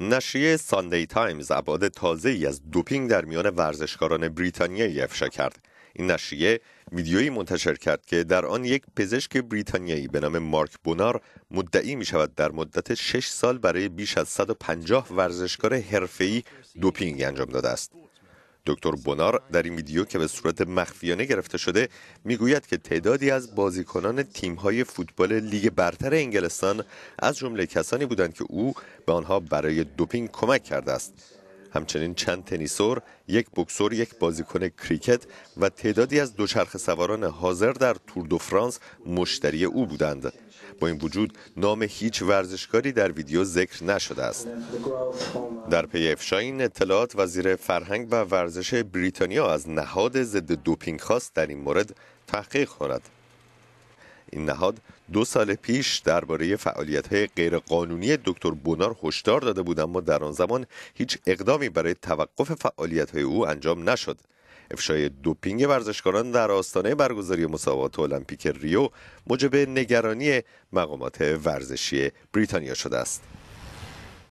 نشریه ساندی تایمز ابعاد تازه ای از دوپینگ در میان ورزشکاران بریتانیایی افشا کرد. این نشریه ویدیویی منتشر کرد که در آن یک پزشک بریتانیایی به نام مارک بونار مدعی می شود در مدت 6 سال برای بیش از 150 ورزشکار حرفه‌ای دوپینگ انجام داده است. دکتر بونار در این ویدیو که به صورت مخفیانه گرفته شده میگوید که تعدادی از بازیکنان های فوتبال لیگ برتر انگلستان از جمله کسانی بودند که او به آنها برای دوپینگ کمک کرده است همچنین چند تنیسور، یک بکسور، یک بازیکن کریکت و تعدادی از دوچرخه سواران حاضر در تور دو فرانس مشتری او بودند. با این وجود نام هیچ ورزشکاری در ویدیو ذکر نشده است. در پی افشای این اطلاعات وزیر فرهنگ و ورزش بریتانیا از نهاد ضد دوپینگ خواست در این مورد تحقیق کند. این نهاد دو سال پیش درباره فعالیت‌های غیرقانونی دکتر بونار هشدار داده بود اما در آن زمان هیچ اقدامی برای توقف های او انجام نشد. افشای دوپینگ ورزشکاران در آستانه برگزاری مسابقات المپیک ریو موجب نگرانی مقامات ورزشی بریتانیا شده است.